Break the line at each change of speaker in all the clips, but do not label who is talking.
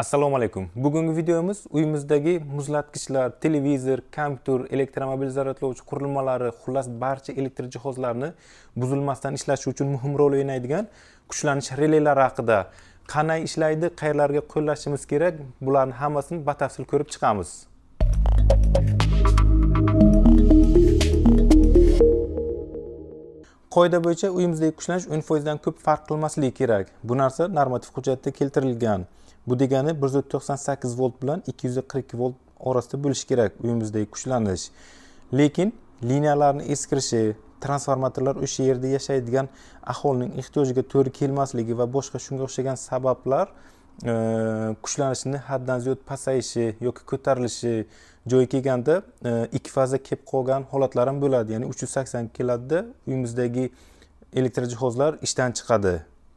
assalomu alaykum bugungi videomiz uyimizdagi muzlatgichlar televizor kompyuter elektromobil zaryadlovchi qurilmalari xullas barcha elektr jihozlarni buzilmasdan ishlashi uchun muhim rol o'ynaydigan kuchlanish relelari haqida qanday ishlaydi qayerlarga qo'llashimiz kerak bularni hammasini batafsil ko'rib chiqamiz qoida bo'yicha uyimizdagi kuchlanish o'n foizdan ko'p farq qilmasligi kerak bu narsa normativ hujjatda keltirilgan bu degani bir yuz to'qson sakkiz volt bilan ikki yuz qirq volt orasida bo'lishi kerak uyimizdagi kuchlanish lekin liniyalarni eskirishi transformatorlar o'sha yerda yashaydigan aholining ehtiyojiga to'g'ri kelmasligi va boshqa shunga o'xshagan sabablar e, kuchlanishni haddan ziyod pasayishi yoki ko'tarilishi joyi kelganda e, ikki faza kelib qolgan holatlar ham bo'ladi ya'ni uch yuz sakson keladida uyimizdagi elektr jihozlar ishdan chiqadi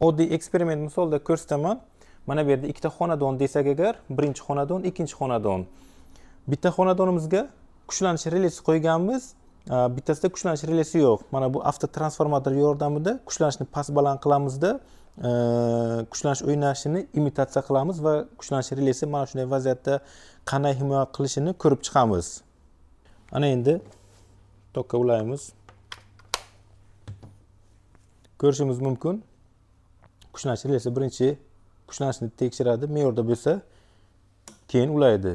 oddiy eksperiment misolida ko'rsataman mana bu yerda ikkita xonadon desak agar birinchi xonadon ikkinchi xonadon bitta xonadonimizga kuchlanish relesi qo'yganmiz bittasida kuchlanish relesi yo'q mana bu avtotransformator yordamida kuchlanishni past baland qilamizda kuchlanish o'ynashini imitatsiya qilamiz va kuchlanish relesi mana shunday vaziyatda qanday himoya qilishini ko'rib chiqamiz ana endi tokka ulaymiz ko'rishimiz mumkin kuchlanish relesi birinchi kuchnashni tekshiradi me'yorda bo'lsa keyin ulaydi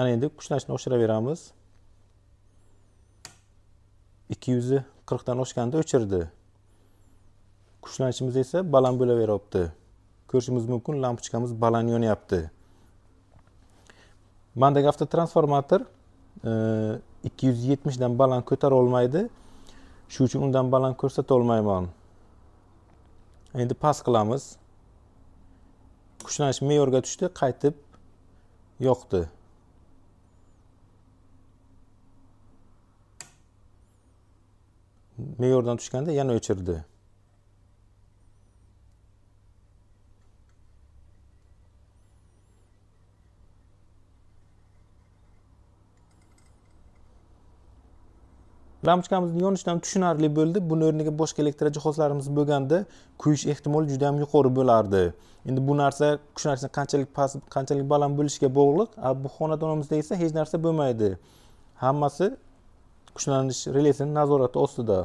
ana endi kuchnashni oshiraveramiz ikki yuz qirqdan oshganda o'chirdi kuchnashimiz esa baland bo'laveryapti ko'rishimiz mumkin lampochkamiz baland yonyapti mandagi avtotransformator e, ikki yuz yetmishdan baland ko'tara olmaydi shu uchun undan baland ko'rsata olmayman endi past qilamiz kuchlanish me'yorga tushdi qaytib yoqdi me'yordan tushganda yana o'chirdi lampochkamizni yonishidan tushunarli bo'ldi buni o'rniga boshqa elektrojihozlarimiz bo'lganda kuyish ehtimoli juda ham yuqori bo'lardi endi bu narsa kuch narsa qanchalik past qanchalik baland bo'lishiga bog'liq a bu xonadonimizda esa hech narsa bo'lmaydi hammasi kuchlanish relesini nazorati ostida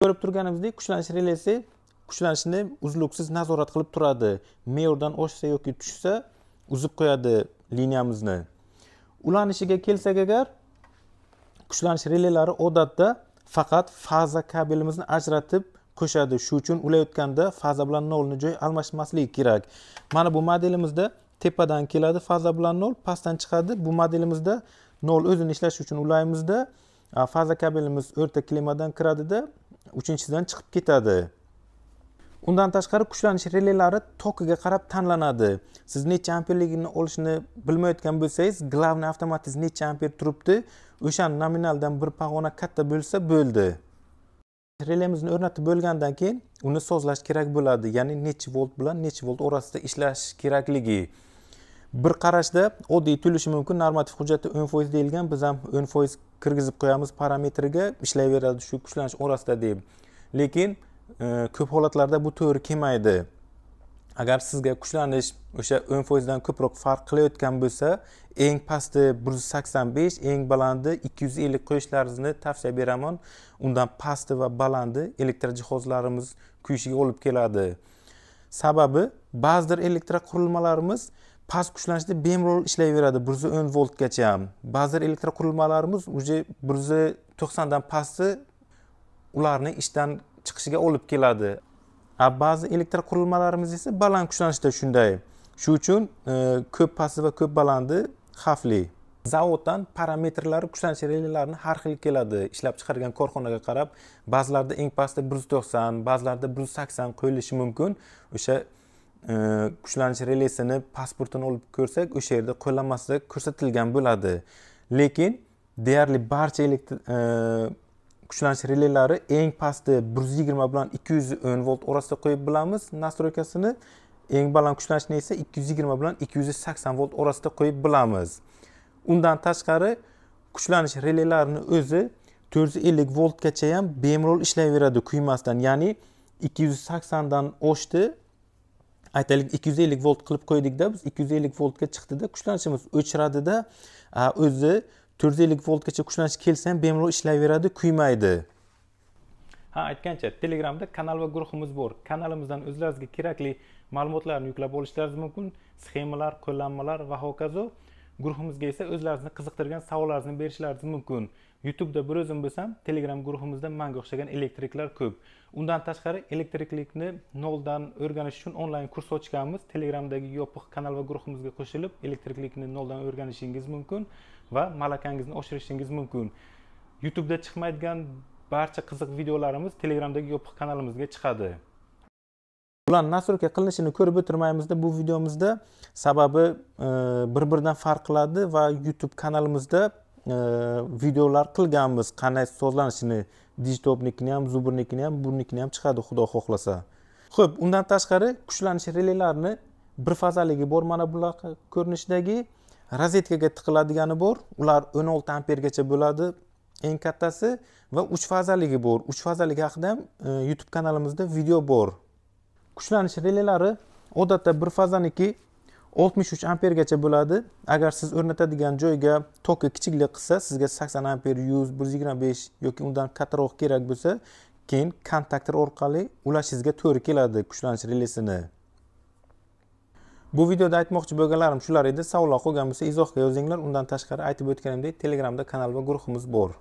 ko'rib turganimizdek kuchlanish relesi kuchlanishni uzluksiz nazorat qilib turadi me'yordan oshsa yoki tushsa uzib qo'yadi liniyamizni ulanishiga kelsak agar kuchlanish relelari odatda faqat faza kabelimizni ajratib qo'shadi shu uchun ulayotganda faza bilan nolni joy almashmaslik kerak mana bu modelimizda tepadan keladi faza bilan nol pastdan chiqadi bu modelimizda nol o'zini ishlashi uchun ulaymizda faza kabelimiz o'rta klimadan kiradida uchinchisidan chiqib ketadi undan tashqari kuchlanish relelari tokiga qarab tanlanadi siz necha amperligini olishni bilmayotgan bo'lsangiz главный avtomatingiz necha amper turibdi o'shani nominaldan bir pog'ona katta bo'lsa bo'ldi relemizni o'rnatib bo'lgandan keyin uni sozlash kerak bo'ladi ya'ni necha volt bilan necha volt orasida ishlash kerakligi bir qarashda oddiy tuyulishi mumkin normativ hujjatda o'n foiz deyilgan biz ham o'n foiz kirgizib qo'yamiz parametriga ishlayveradi shu kuchlanish orasida deb lekin ko'p holatlarda bu to'g'ri kelmaydi agar sizga kuchlanish o'sha o'n foizdan ko'proq farq qilayotgan bo'lsa eng pasti bir yuz sakson besh eng balandi ikki yuz ellik qo'yishlaringizni tavsiya beraman undan pasti va balandi elektr jihozlarimiz kuyishiga olib keladi sababi ba'zidir elektr qurilmalarimiz past kuchlanishda bemalol ishlayveradi bir yuz o'n voltgacha ham ba'zidir elektr qurilmalarimiz уже bir yuz to'qsondan pasti ularni ishdan chiqishiga olib keladi a ba'zi elektr qurilmalarimiz esa baland kuchlanishda shunday shu uchun e, ko'p pasti va ko'p balandi xavfli zavoddan parametrlari kuchlanish relelarini har xil keladi ishlab chiqargan korxonaga qarab ba'zilarda eng pastda bir yuz to'qson ba'zilarda bir yuz sakson qo'yilishi mumkin o'sha e, kuchlanish relesini pasportini olib ko'rsak o'sha yerda qo'llanmasida ko'rsatilgan bo'ladi lekin deyarli barcha elektr e, kuchlanish relelari eng pastda bir yuz yigirma bilan ikki yuz o'n volt orasida qo'yib bilamiz nastroykasini eng baland kuchlanishni esa ikki yuz yigirma bilan ikki yuz sakson volt orasida qo'yib bilamiz undan tashqari kuchlanish relelarini o'zi to'rt yuz ellik voltgacha ham bemalol ishlayveradi kuymasdan ya'ni ikki yuz saksondan oshdi aytaylik ikki yuz ellik volt qilib qo'ydikda biz ikki yuz ellik voltga chiqdida kuchlanishimiz o'chiradida o'zi to'rt ellik voltgacha kuchlanish kelsa ham bemalol ishlayveradi kuymaydi ha aytgancha telegramda kanal va guruhimiz bor kanalimizdan o'zlaringizga kerakli ma'lumotlarni yuklab olishlaringiz mumkin sxemalar qo'llanmalar va hokazo guruhimizga esa o'zlaringizni qiziqtirgan savollaringizni berishlaringiz mumkin youtubeda bir o'zim bo'lsam telegram guruhimizda manga o'xshagan elektriklar ko'p undan tashqari elektriklikni noldan o'rganish uchun onlayn kurs ochganmiz telegramdagi yopiq kanal va guruhimizga qo'shilib elektriklikni noldan o'rganishingiz mumkin va malakangizni oshirishingiz mumkin youtubeda chiqmaydigan barcha qiziq videolarimiz telegramdagi yopiq kanalimizga chiqadi bularni nastroyka qilinishini ko'rib o'tirmaymizda bu videomizda sababi e, bir biridan farq qiladi va youtube kanalimizda e, videolar qilganmiz qanday sozlanishini digitopnikini ham zubrnikini ham burnikini ham chiqadi xudo xohlasa ho'p undan tashqari kuchlanish relelarini bir fazaligi bor mana bular ko'rinishidagi rozetkaga tiqiladigani bor ular o'n olti ampergacha bo'ladi eng kattasi va uch fazaligi bor uch fazalik haqida ham e, youtube kanalimizda video bor kuchlanish relelari odatda bir fazaniki oltmish uch ampergacha bo'ladi agar siz o'rnatadigan joyga toki kichiklik qilsa sizga sakson amper yuz bir yuz yigirma besh yoki undan kattaroq kerak bo'lsa keyin kontaktor orqali ulashingizga to'g'ri keladi kuchlanish relesini bu videoda aytmoqchi bo'lganlarim shular edi savol qolgan bo'lsa izohga yozinglar undan tashqari aytib o'tganimdek telegramda kanal va guruhimiz bor